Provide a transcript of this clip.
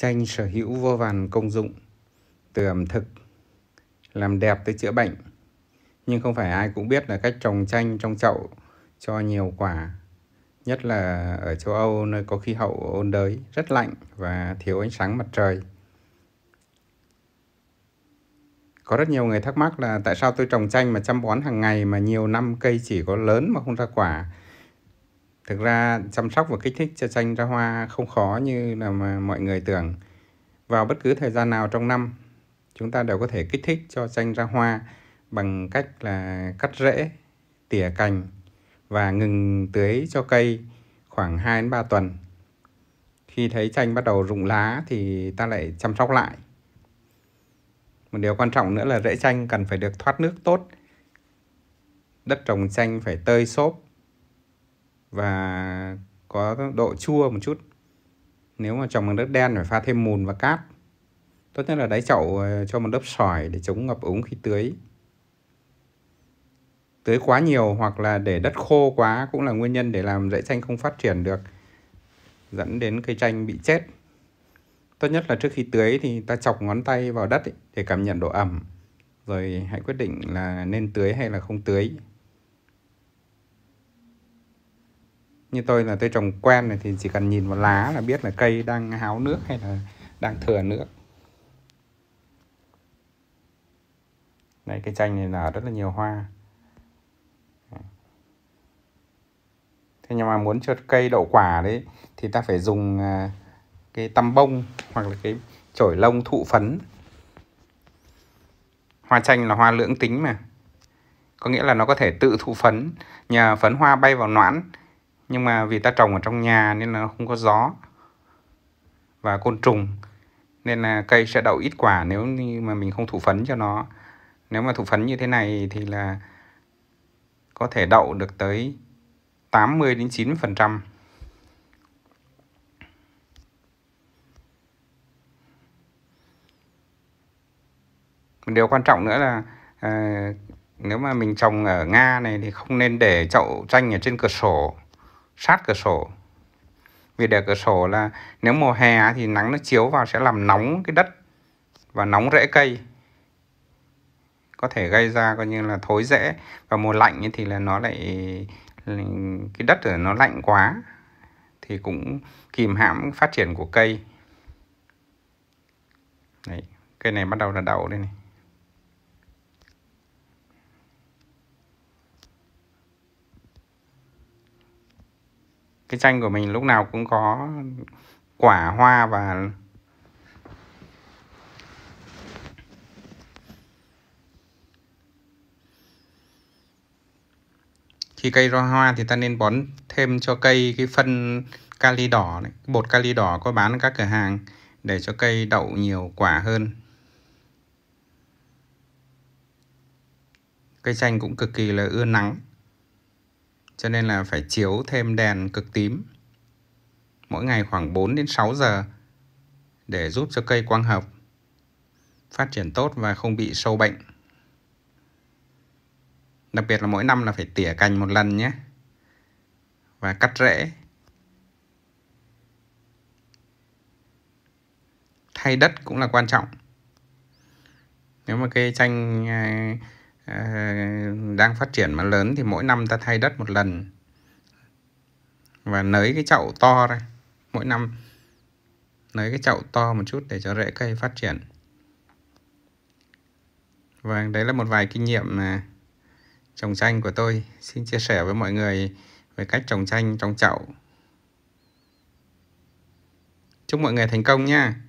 Tranh sở hữu vô vàn công dụng từ ẩm thực, làm đẹp tới chữa bệnh. Nhưng không phải ai cũng biết là cách trồng chanh trong chậu cho nhiều quả. Nhất là ở châu Âu nơi có khí hậu ôn đới, rất lạnh và thiếu ánh sáng mặt trời. Có rất nhiều người thắc mắc là tại sao tôi trồng chanh mà chăm bón hàng ngày mà nhiều năm cây chỉ có lớn mà không ra quả thực ra chăm sóc và kích thích cho chanh ra hoa không khó như là mà mọi người tưởng vào bất cứ thời gian nào trong năm chúng ta đều có thể kích thích cho chanh ra hoa bằng cách là cắt rễ tỉa cành và ngừng tưới cho cây khoảng 2 đến 3 tuần. Khi thấy chanh bắt đầu rụng lá thì ta lại chăm sóc lại. Một điều quan trọng nữa là rễ chanh cần phải được thoát nước tốt. Đất trồng chanh phải tơi xốp và có độ chua một chút nếu mà trồng bằng đất đen phải pha thêm mùn và cát tốt nhất là đáy chậu ờ, cho một lớp sỏi để chống ngập úng khi tưới tưới quá nhiều hoặc là để đất khô quá cũng là nguyên nhân để làm rễ chanh không phát triển được dẫn đến cây chanh bị chết tốt nhất là trước khi tưới thì ta chọc ngón tay vào đất để cảm nhận độ ẩm rồi hãy quyết định là nên tưới hay là không tưới như tôi là tôi trồng quen này thì chỉ cần nhìn vào lá là biết là cây đang háo nước hay là đang thừa nước đây cái chanh này nở rất là nhiều hoa thế nhưng mà muốn cho cây đậu quả đấy thì ta phải dùng à, cái tăm bông hoặc là cái chổi lông thụ phấn hoa chanh là hoa lưỡng tính mà có nghĩa là nó có thể tự thụ phấn nhờ phấn hoa bay vào noãn nhưng mà vì ta trồng ở trong nhà nên là không có gió và côn trùng nên là cây sẽ đậu ít quả nếu như mà mình không thủ phấn cho nó nếu mà thủ phấn như thế này thì là có thể đậu được tới 80 đến phần trăm điều quan trọng nữa là à, nếu mà mình trồng ở Nga này thì không nên để chậu chanh ở trên cửa sổ sát cửa sổ vì để cửa sổ là nếu mùa hè thì nắng nó chiếu vào sẽ làm nóng cái đất và nóng rễ cây có thể gây ra coi như là thối rễ và mùa lạnh thì là nó lại cái đất ở nó lạnh quá thì cũng kìm hãm phát triển của cây Đấy, cây này bắt đầu là đậu đây này cái chanh của mình lúc nào cũng có quả hoa và khi cây ra hoa thì ta nên bón thêm cho cây cái phân kali đỏ này. bột kali đỏ có bán ở các cửa hàng để cho cây đậu nhiều quả hơn cây chanh cũng cực kỳ là ưa nắng cho nên là phải chiếu thêm đèn cực tím mỗi ngày khoảng 4 đến 6 giờ để giúp cho cây quang hợp phát triển tốt và không bị sâu bệnh. Đặc biệt là mỗi năm là phải tỉa cành một lần nhé và cắt rễ. Thay đất cũng là quan trọng. Nếu mà cây chanh à, Ờ, đang phát triển mà lớn thì mỗi năm ta thay đất một lần và nới cái chậu to ra mỗi năm nới cái chậu to một chút để cho rễ cây phát triển và đấy là một vài kinh nghiệm mà trồng chanh của tôi xin chia sẻ với mọi người về cách trồng chanh trong chậu chúc mọi người thành công nha